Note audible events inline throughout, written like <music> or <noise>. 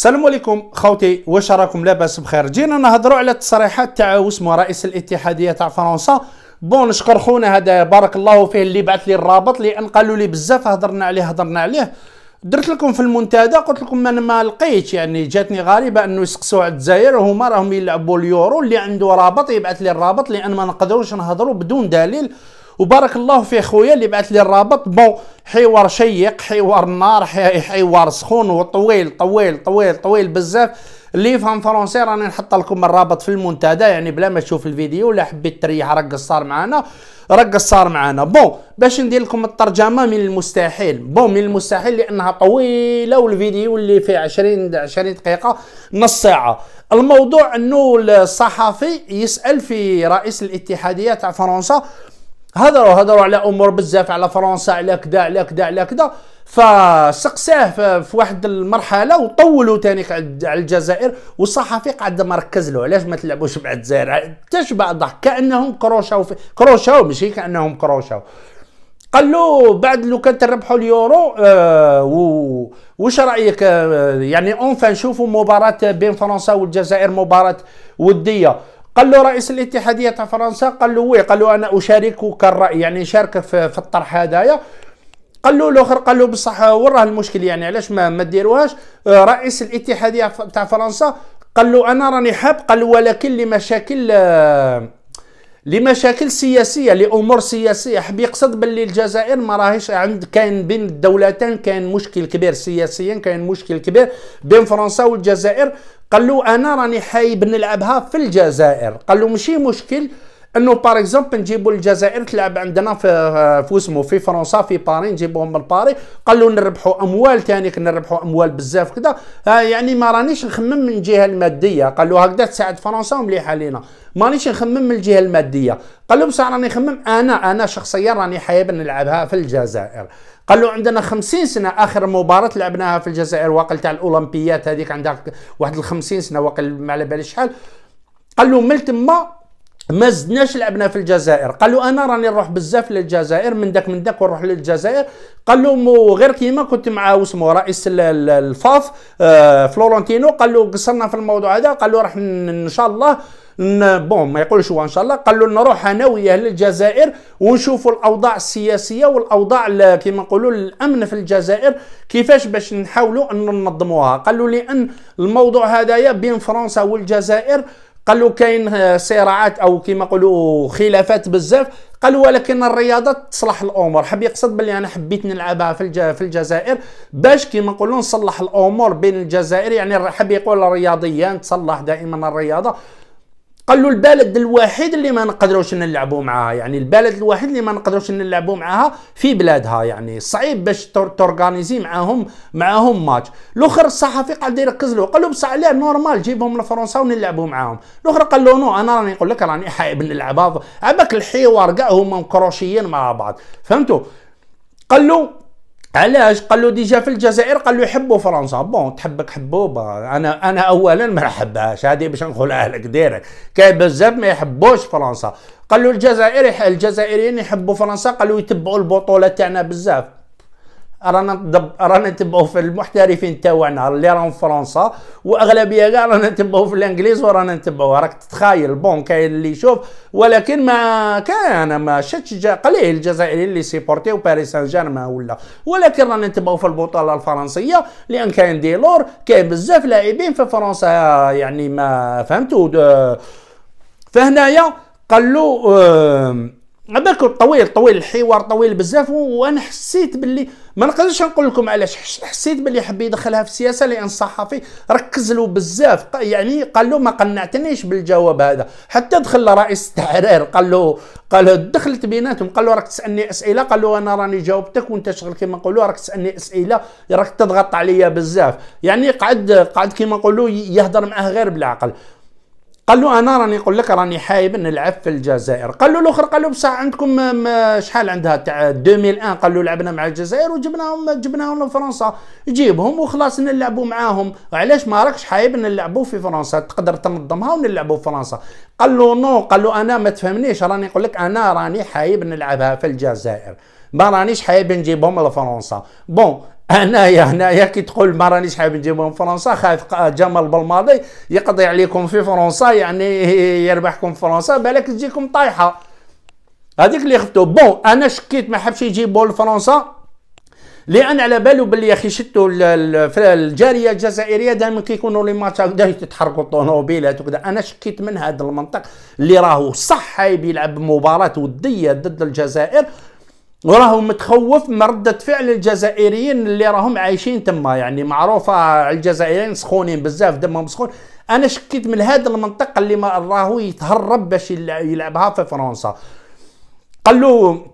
السلام عليكم خوتي واش راكم لاباس بخير جينا نهضروا على التصريحات تاع واسمه رئيس الاتحاديه تاع فرنسا بون نشكر خونا هذا بارك الله فيه اللي بعث لي الرابط لان قالوا لي بزاف هضرنا عليه هضرنا عليه درت لكم في المنتدى قلت لكم انا ما لقيتش يعني جاتني غريبه انه يسقسوا على الجزائر وهما راهم يلعبوا اليورو اللي عنده رابط يبعث لي الرابط لان ما نقدروش نهضروا بدون دليل وبارك الله فيه خويا اللي بعث لي الرابط بون حوار شيق حوار نار حوار سخون وطويل طويل طويل طويل بزاف اللي يفهم فرونسي راني نحط لكم الرابط في المنتدى يعني بلا ما تشوف الفيديو ولا حبيت تريح رقص صار معانا رقص صار معانا بون باش ندير لكم الترجمه من المستحيل بون من المستحيل لانها طويله والفيديو اللي فيه 20 20 دقيقه نص ساعه الموضوع انه الصحفي يسال في رئيس الاتحاديه تاع فرنسا هضروا هضروا على امور بزاف على فرنسا على كدا على كدا على كدا فسقساه في واحد المرحله وطولوا تاني على الجزائر والصحفي قعد مركز له علاش ما تلعبوش مع الجزائر حتى بعد ضحك كانهم كروشاو في كروشاو ماشي كانهم كروشاو قال له بعد لو كان تربحوا اليورو آه وش رايك آه يعني اونفا نشوفوا مباراه بين فرنسا والجزائر مباراه وديه قال له رئيس الاتحادية تاع فرنسا قال له وي قال له أنا أشاركك الرأي يعني شارك في, في الطرح هذايا قال له الاخر قال له بصح راه المشكل يعني علاش ما ما ديروهاش آه، رئيس الاتحاديه تاع فرنسا قال له انا راني حاب قال له ولكن لمشاكل آه، لمشاكل سياسيه لامور سياسيه حب يقصد باللي الجزائر ما راهيش عند كاين بين الدولتين كاين مشكل كبير سياسيا كاين مشكل كبير بين فرنسا والجزائر قال له انا راني حايب نلعبها في الجزائر قال له ماشي مشكل انه باغ اكزومبل نجيبوا الجزائر تلعب عندنا في في اسمه في فرنسا في باري نجيبوهم من باري له نربحوا اموال ثاني نربحوا اموال بزاف كذا آه، يعني ما رانيش نخمم من الجهه الماديه قال له هكذا تساعد فرنسا ومليحه لينا مانيش نخمم من الجهه الماديه قال له بصح راني نخمم انا انا شخصيا راني حابب نلعبها في الجزائر قال له عندنا 50 سنه اخر مباراه لعبناها في الجزائر وقل تاع الاولمبيات هذيك عندها واحد ال 50 سنه وقل ما على بالي شحال قال له من تما ما زدناش لعبنا في الجزائر قال له انا راني نروح بزاف للجزائر من داك من داك ونروح للجزائر قال له مو غير كيما كنت مع واسمو رئيس الفاف آه، فلورنتينو قال له قصرنا في الموضوع هذا قال له راح ان شاء الله بون ما يقولش هو ان شاء الله قال له نروح انا وياه للجزائر ونشوفوا الاوضاع السياسيه والاوضاع كما نقولوا الامن في الجزائر كيفاش باش نحاولوا ان ننظموها قال له لان الموضوع هذايا بين فرنسا والجزائر قالوا كاين آه، صراعات او كما نقولوا خلافات بزاف قالوا ولكن الرياضه تصلح الامور حب يقصد باللي انا حبيت نلعبها في في الجزائر باش كيما نقولوا نصلح الامور بين الجزائر يعني حب يقول رياضيا تصلح دائما الرياضه قال له البلد الوحيد اللي ما نقدروش نلعبوا معاها يعني البلد الوحيد اللي ما نقدروش نلعبوا معاها في بلادها يعني صعيب باش تورغانيزي معاهم معاهم ماتش الاخر الصحفي قال دير ركز له قال له بصح علاه نورمال جيبهم لفرنسا ونلعبوا معاهم الاخر قال له نو انا راني نقول لك راني حايب نلعبها عباك الحوار كاع هما مكروشيين مع بعض فهمتوا قال له علاش قال له ديجا في الجزائر قال له يحبوا فرنسا بون تحبك حبوبه انا انا اولا ما نحبهاش هذه باش نقولها اهلك ديرك كاين بزاف ما يحبوش فرنسا قال له الجزائر الجزائريين يحبوا فرنسا قالوا يتبعوا البطوله تاعنا بزاف رانا رانا نتبعو في المحترفين تاعنا اللي راهم في فرنسا واغلبيه كاع رانا نتبعو في الانجليز ورانا نتبعو راك تتخايل بون كاين اللي يشوف ولكن ما كان ما شتش جا قليل الجزائريين اللي سيبورتيو باريس سان جيرمان ولا ولكن رانا نتبعو في البطوله الفرنسيه لان كاين ديلور كاين بزاف لاعبين في فرنسا يعني ما فهمتوا فهنايا قال له بالكم طويل طويل الحوار طويل بزاف وانا حسيت باللي ما نقدرش نقول لكم علاش حسيت باللي حب يدخلها في السياسه لان الصحفي ركز له بزاف يعني قال له ما قنعتنيش بالجواب هذا حتى دخل رئيس التحرير قال له قال له دخلت بيناتهم قال له راك تسالني اسئله قال له انا راني جاوبتك وانت شغل كيما نقولوا راك تسالني اسئله راك تضغط عليا بزاف يعني قعد قعد كيما نقولوا يهضر معاه غير بالعقل قال له انا راني نقول لك راني حايب نلعب في الجزائر قال له الاخر قال له بصح عندكم شحال عندها تاع 2001 قال له لعبنا مع الجزائر وجبناهم جبناهم لفرنسا جيبهم وخلاص نلعبوا معاهم علاش ما راكش حايب نلعبوا في فرنسا تقدر تنظمها ونلعبوا في فرنسا قال له نو قال له انا ما تفهمنيش راني نقول لك انا راني حايب نلعبها في الجزائر ما رانيش حايب نجيبهم لفرنسا بون هنايا هنايا كي تقول ما رانيش حاب نجيبهم فرنسا خايف جمال بالماضي يقضي عليكم في فرنسا يعني <laughs> يربحكم في فرنسا بالك تجيكم طايحه هذيك اللي خفتو بون انا شكيت ما حبش يجيبوا لفرنسا لان على بالو باللي اخي شتو الجاريه الجزائريه دائما كيكونوا لي ماتش هكذا تتحركوا الطوموبيلات وكذا انا شكيت من هذا المنطق اللي راهو صح حايب يلعب مباراه وديه ضد الجزائر وراه متخوف من ردة فعل الجزائريين اللي راهم عايشين تما يعني معروفة الجزائريين سخونين بزاف دمهم سخون انا شكيت من هذا المنطقة اللي ما راهو يتهرب باش يلعبها في فرنسا قال له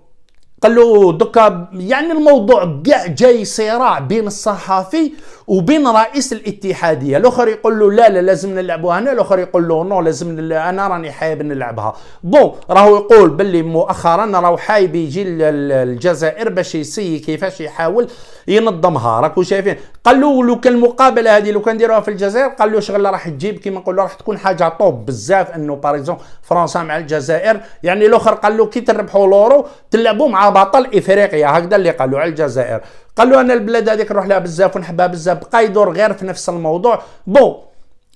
قال له دوكا يعني الموضوع كاع جاي صراع بين الصحافي وبين رئيس الاتحاديه الاخر يقول له لا لا لازم نلعبوها هنا الاخر يقول له نو لازم انا راني حايب نلعبها بون راهو يقول باللي مؤخرا راهو حايب يجي الجزائر باش يسي كيفاش يحاول ينظمها راكم شايفين قال له لو كان المقابله هذه لو كان في الجزائر قال له شغل راح تجيب كيما نقولوا راح تكون حاجه طوب بزاف انه باريزون فرنسا مع الجزائر يعني الاخر قال له كي تربحوا لورو تلعبوا مع بطل افريقيا هكذا اللي قالوا على الجزائر قال له انا البلاد هذيك نروح لها بزاف ونحبها بزاف بقى يدور غير في نفس الموضوع بو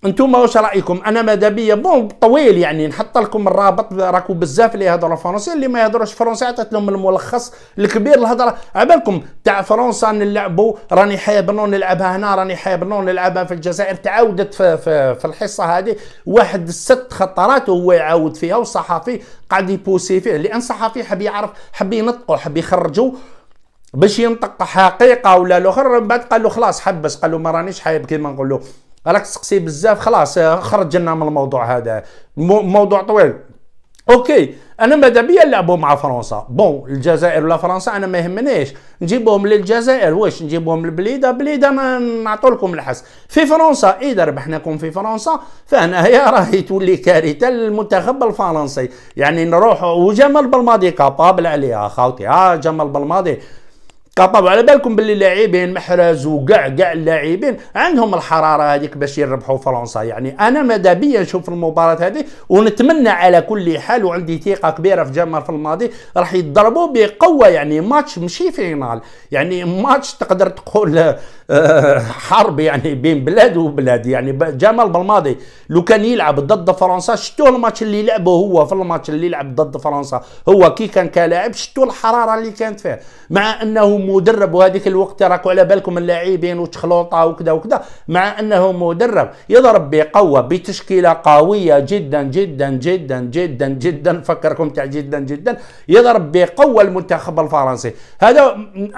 انتم واش رايكم انا ماذا بيا بون طويل يعني نحط لكم الرابط راكو بزاف اللي يهضروا فرنسي اللي ما يهضروش فرنسي عطيت لهم الملخص الكبير الهضره عبالكم تاع فرنسا نلعبوا راني حايب نلعبها هنا راني حايب نلعبها في الجزائر تعاودت في, في, في الحصه هذه واحد ست خطرات وهو يعاود فيها والصحفي قاعد يبوسي فيه لان صحفي حب يعرف حب ينطقوا حب يخرجوا باش ينطق حقيقه ولا الاخر من بعد قال له خلاص حبس قال له ما رانيش حايب كيما نقولوا راك تسقسي بزاف خلاص آه، خرجنا من الموضوع هذا موضوع طويل اوكي انا ماذا بيا نلعبوا مع فرنسا بون الجزائر ولا فرنسا انا ما يهمنيش نجيبوهم للجزائر واش نجيبوهم لبليده بليده نعطوا لكم الحس في فرنسا اذا ربحناكم في فرنسا فهنايا <laughs> راهي تولي كارثه للمنتخب الفرنسي يعني نروح وجمال بالماضي كابابل عليها خاوتي اه جمال بالماضي طبعا على بالكم باللي لاعبين محرز وكاع كاع اللاعبين عندهم الحراره هذيك باش يربحوا فرنسا يعني انا ماذا بيا نشوف المباراه هذه ونتمنى على كل حال وعندي ثقه كبيره في جمال في الماضي راح يضربوا بقوه يعني ماتش ماشي فينال يعني ماتش تقدر تقول آه، حرب يعني بين بلاد وبلاد يعني جمال بالماضي لو كان يلعب ضد فرنسا شتو الماتش اللي لعبه هو في الماتش اللي لعب ضد فرنسا هو كي كان كلاعب شتو الحراره اللي كانت فيه مع انه مدرب وهذيك الوقت راكو على بالكم اللاعبين وتخلوطه وكذا وكذا مع انه مدرب يضرب بقوه بتشكيله قويه جدا جدا جدا جدا جدا نفكركم تاع جدا جدا يضرب بقوه المنتخب الفرنسي هذا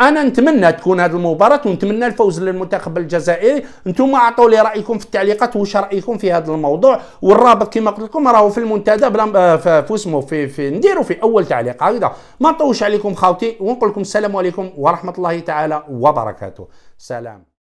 انا نتمنى تكون هذه المباراه ونتمنى الفوز للمنتخب الجزائري انتم اعطوا لي رايكم في التعليقات واش رايكم في هذا الموضوع والرابط كما قلت لكم راهو في المنتدى بلا آه، في اسمه في, في نديروا في اول تعليق هكذا ما نطولش عليكم خاوتي ونقول لكم السلام عليكم ورحمه ورحمة الله تعالى وبركاته سلام